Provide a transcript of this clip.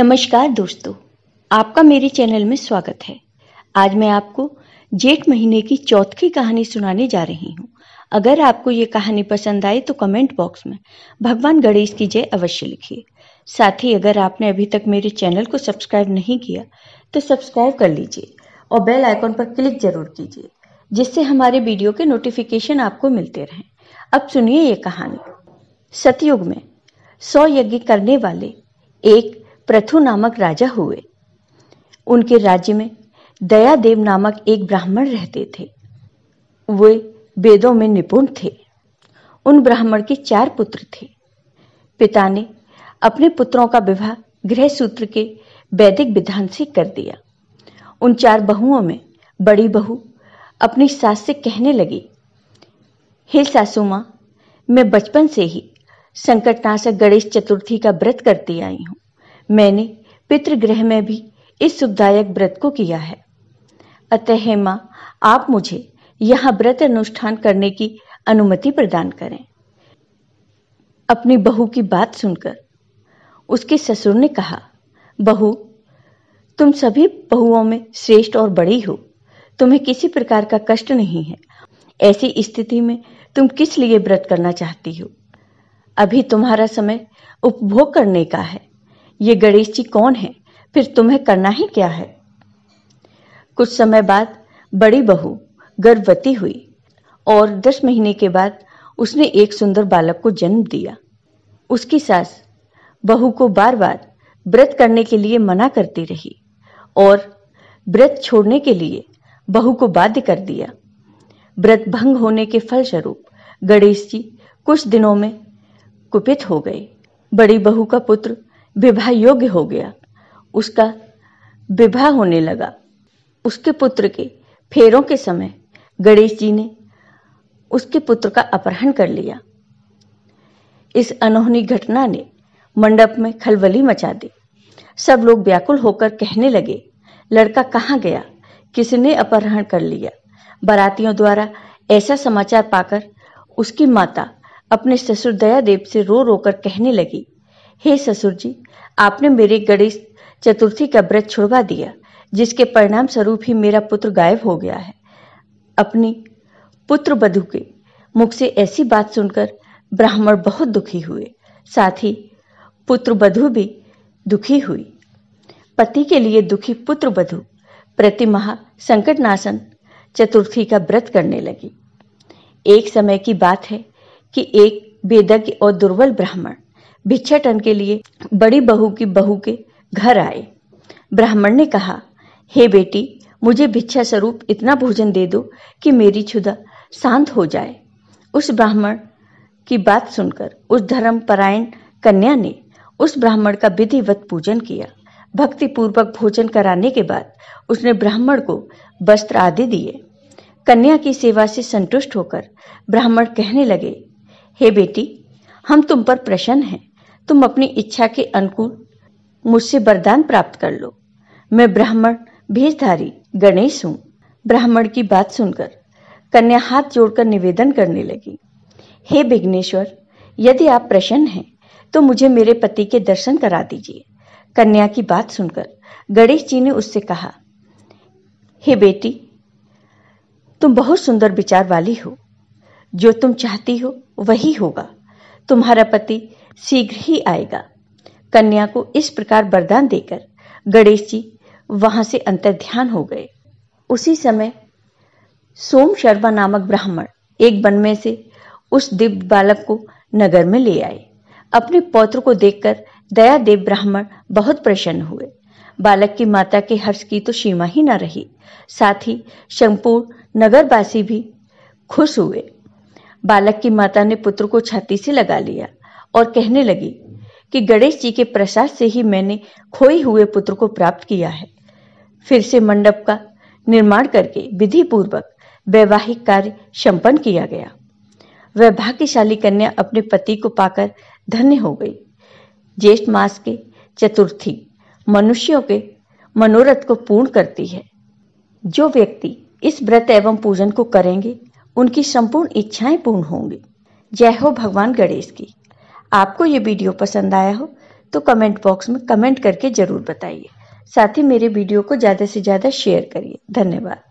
नमस्कार दोस्तों आपका मेरे चैनल में स्वागत है आज मैं आपको जेठ महीने की चौथी कहानी सुनाने जा रही हूँ अगर आपको ये कहानी पसंद आए तो कमेंट बॉक्स में भगवान गणेश की जय अवश्य लिखिए साथ ही अगर आपने अभी तक मेरे चैनल को सब्सक्राइब नहीं किया तो सब्सक्राइब कर लीजिए और बेल आइकॉन पर क्लिक जरूर कीजिए जिससे हमारे वीडियो के नोटिफिकेशन आपको मिलते रहें अब सुनिए ये कहानी सतयुग में सौ यज्ञ करने वाले एक प्रथु नामक राजा हुए उनके राज्य में दयादेव नामक एक ब्राह्मण रहते थे वे वेदों में निपुण थे उन ब्राह्मण के चार पुत्र थे पिता ने अपने पुत्रों का विवाह गृह सूत्र के वैदिक विधान से कर दिया उन चार बहुओं में बड़ी बहू अपनी सास से कहने लगी हे सासू मां मैं बचपन से ही संकटनाशक गणेश चतुर्थी का व्रत करती आई हूँ मैंने पितृग्रह में भी इस सुखदायक व्रत को किया है अतः माँ आप मुझे यहाँ व्रत अनुष्ठान करने की अनुमति प्रदान करें अपनी बहू की बात सुनकर उसके ससुर ने कहा बहू तुम सभी बहुओं में श्रेष्ठ और बड़ी हो तुम्हें किसी प्रकार का कष्ट नहीं है ऐसी स्थिति में तुम किस लिए व्रत करना चाहती हो अभी तुम्हारा समय उपभोग करने का है ये गणेश जी कौन है फिर तुम्हें करना ही क्या है कुछ समय बाद बड़ी बहू गर्भवती हुई और दस महीने के बाद उसने एक सुंदर बालक को जन्म दिया उसकी सास बहू को बार बार व्रत करने के लिए मना करती रही और व्रत छोड़ने के लिए बहू को बाध्य कर दिया व्रत भंग होने के फलस्वरूप गणेश जी कुछ दिनों में कुपित हो गए बड़ी बहू का पुत्र विवाह योग्य हो गया उसका विवाह होने लगा उसके पुत्र के फेरों के समय गणेश जी ने उसके पुत्र का अपहरण कर लिया इस अनहोनी घटना ने मंडप में खलबली मचा दी सब लोग व्याकुल होकर कहने लगे लड़का कहाँ गया किसने अपहरण कर लिया बारातियों द्वारा ऐसा समाचार पाकर उसकी माता अपने ससुर दयादेव से रो रोकर कहने लगी हे ससुर जी आपने मेरे गणेश चतुर्थी का व्रत छुड़वा दिया जिसके परिणाम स्वरूप ही मेरा पुत्र गायब हो गया है अपनी पुत्र बधु के मुख से ऐसी बात सुनकर ब्राह्मण बहुत दुखी हुए साथ ही पुत्र बधु भी दुखी हुई पति के लिए दुखी पुत्र बधु प्रतिमाह संकट नाशन चतुर्थी का व्रत करने लगी एक समय की बात है कि एक वेदज्ञ और दुर्बल ब्राह्मण भिक्षाटन के लिए बड़ी बहू की बहू के घर आए ब्राह्मण ने कहा हे बेटी मुझे भिक्षा स्वरूप इतना भोजन दे दो कि मेरी क्षुदा शांत हो जाए उस ब्राह्मण की बात सुनकर उस धर्मपरायण कन्या ने उस ब्राह्मण का विधिवत पूजन किया भक्तिपूर्वक भोजन कराने के बाद उसने ब्राह्मण को वस्त्र आदि दिए कन्या की सेवा से संतुष्ट होकर ब्राह्मण कहने लगे हे बेटी हम तुम पर प्रसन्न हैं तुम अपनी इच्छा के अनुकूल मुझसे वरदान प्राप्त कर लो मैं ब्राह्मण भेषधारी गणेश हूँ ब्राह्मण की बात सुनकर कन्या हाथ जोड़कर निवेदन करने लगी हे विघ्नेश्वर यदि आप प्रसन्न हैं तो मुझे मेरे पति के दर्शन करा दीजिए कन्या की बात सुनकर गणेश जी ने उससे कहा हे बेटी तुम बहुत सुंदर विचार वाली हो जो तुम चाहती हो वही होगा तुम्हारा पति शीघ्र ही आएगा कन्या को इस प्रकार वरदान देकर गणेश जी वहां से अंतर्ध्यान हो गए उसी समय सोम शर्मा नामक ब्राह्मण एक वन में से उस दिव्य बालक को नगर में ले आए अपने पौत्र को देखकर दया देव ब्राह्मण बहुत प्रसन्न हुए बालक की माता के हर्ष की तो सीमा ही न रही साथ ही संपूर्ण नगरवासी भी खुश हुए बालक की माता ने पुत्र को छाती से लगा लिया और कहने लगी कि गणेश जी के प्रसाद से ही मैंने खोए हुए पुत्र को प्राप्त किया है फिर से मंडप का निर्माण करके विधि पूर्वक वैवाहिक कार्य संपन्न किया गया वह भाग्यशाली कन्या अपने पति को पाकर धन्य हो गई ज्येष्ठ मास के चतुर्थी मनुष्यों के मनोरथ को पूर्ण करती है जो व्यक्ति इस व्रत एवं पूजन को करेंगे उनकी संपूर्ण इच्छाएं पूर्ण होंगी जय हो भगवान गणेश की आपको ये वीडियो पसंद आया हो तो कमेंट बॉक्स में कमेंट करके ज़रूर बताइए साथ ही मेरे वीडियो को ज़्यादा से ज़्यादा शेयर करिए धन्यवाद